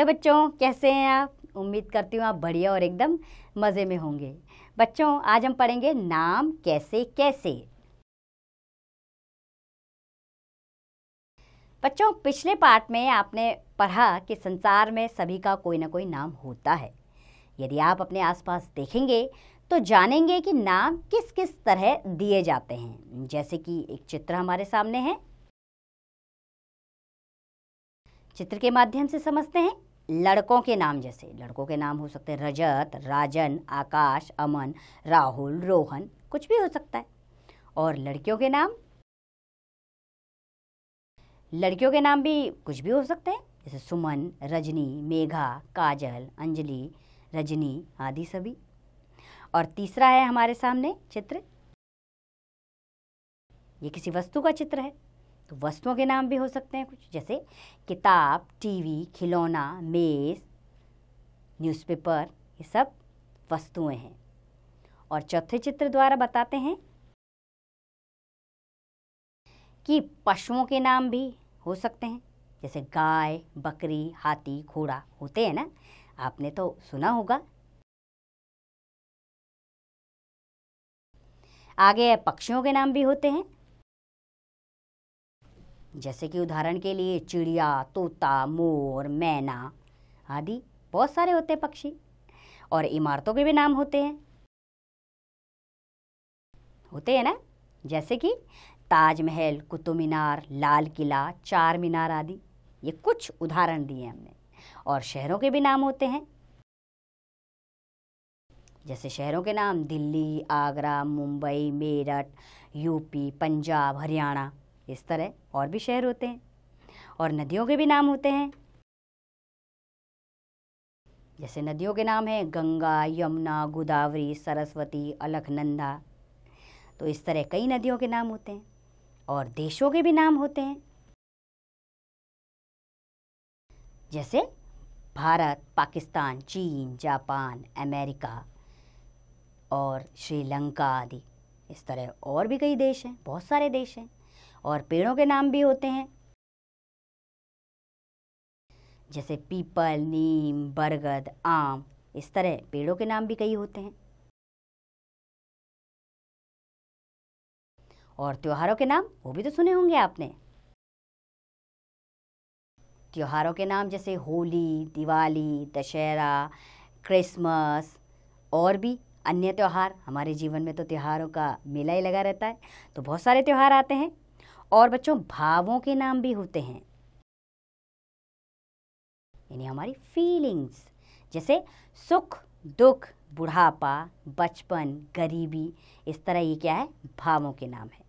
hello बच्चों कैसे हैं आप उम्मीद करती हूँ आप बढ़िया और एकदम मज़े में होंगे बच्चों आज हम पढ़ेंगे नाम कैसे कैसे बच्चों पिछले पार्ट में आपने पढ़ा कि संसार में सभी का कोई ना कोई नाम होता है यदि आप अपने आसपास देखेंगे तो जानेंगे कि नाम किस किस तरह दिए जाते हैं जैसे कि एक चित्र हमारे सामने है चित्र के माध्यम से समझते हैं लड़कों के नाम जैसे लड़कों के नाम हो सकते हैं रजत राजन आकाश अमन राहुल रोहन कुछ भी हो सकता है और लड़कियों के नाम लड़कियों के नाम भी कुछ भी हो सकते हैं जैसे सुमन रजनी मेघा काजल अंजलि रजनी आदि सभी और तीसरा है हमारे सामने चित्र ये किसी वस्तु का चित्र है तो वस्तुओं के नाम भी हो सकते हैं कुछ जैसे किताब टीवी खिलौना मेज़ न्यूज़पेपर ये सब वस्तुएं हैं और चौथे चित्र द्वारा बताते हैं कि पशुओं के नाम भी हो सकते हैं जैसे गाय बकरी हाथी घोड़ा होते हैं ना आपने तो सुना होगा आगे पक्षियों के नाम भी होते हैं जैसे कि उदाहरण के लिए चिड़िया तोता मोर मैना आदि बहुत सारे होते हैं पक्षी और इमारतों के भी नाम होते हैं होते हैं ना जैसे कि ताजमहल कुतुब मीनार लाल किला चार मीनार आदि ये कुछ उदाहरण दिए हमने और शहरों के भी नाम होते हैं जैसे शहरों के नाम दिल्ली आगरा मुंबई मेरठ यूपी पंजाब हरियाणा इस तरह और भी शहर होते हैं और नदियों के भी नाम होते हैं जैसे नदियों के नाम हैं गंगा यमुना गोदावरी सरस्वती अलखनंदा तो इस तरह कई नदियों के नाम होते हैं और देशों के भी नाम होते हैं जैसे भारत पाकिस्तान चीन जापान अमेरिका और श्रीलंका आदि इस तरह और भी कई देश हैं बहुत सारे देश हैं और पेड़ों के नाम भी होते हैं जैसे पीपल नीम बरगद आम इस तरह पेड़ों के नाम भी कई होते हैं और त्योहारों के नाम वो भी तो सुने होंगे आपने त्योहारों के नाम जैसे होली दिवाली दशहरा क्रिसमस और भी अन्य त्यौहार हमारे जीवन में तो त्योहारों का मेला ही लगा रहता है तो बहुत सारे त्यौहार आते हैं और बच्चों भावों के नाम भी होते हैं यानी हमारी फीलिंग्स जैसे सुख दुख बुढ़ापा बचपन गरीबी इस तरह ये क्या है भावों के नाम है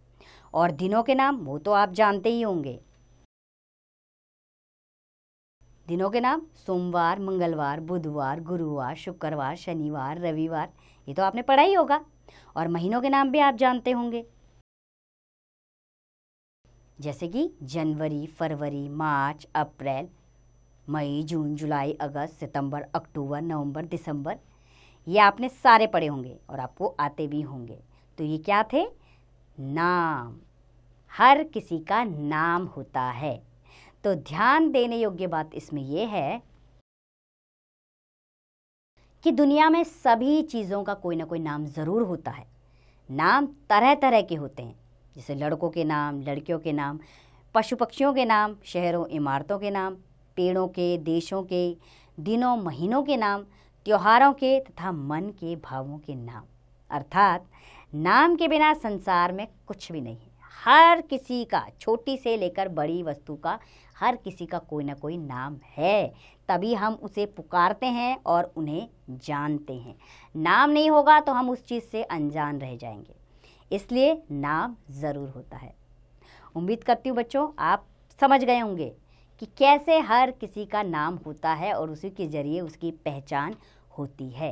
और दिनों के नाम वो तो आप जानते ही होंगे दिनों के नाम सोमवार मंगलवार बुधवार गुरुवार शुक्रवार शनिवार रविवार ये तो आपने पढ़ा ही होगा और महीनों के नाम भी आप जानते होंगे जैसे कि जनवरी फरवरी मार्च अप्रैल मई जून जुलाई अगस्त सितंबर अक्टूबर नवंबर दिसंबर ये आपने सारे पढ़े होंगे और आपको आते भी होंगे तो ये क्या थे नाम हर किसी का नाम होता है तो ध्यान देने योग्य बात इसमें यह है कि दुनिया में सभी चीज़ों का कोई ना कोई नाम ज़रूर होता है नाम तरह तरह के होते हैं जैसे लड़कों के नाम लड़कियों के नाम पशु पक्षियों के नाम शहरों इमारतों के नाम पेड़ों के देशों के दिनों महीनों के नाम त्योहारों के तथा मन के भावों के नाम अर्थात नाम के बिना संसार में कुछ भी नहीं है हर किसी का छोटी से लेकर बड़ी वस्तु का हर किसी का कोई ना कोई नाम है तभी हम उसे पुकारते हैं और उन्हें जानते हैं नाम नहीं होगा तो हम उस चीज़ से अनजान रह जाएंगे इसलिए नाम ज़रूर होता है उम्मीद करती हूँ बच्चों आप समझ गए होंगे कि कैसे हर किसी का नाम होता है और उसी के ज़रिए उसकी पहचान होती है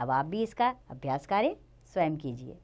अब आप भी इसका अभ्यास कार्य स्वयं कीजिए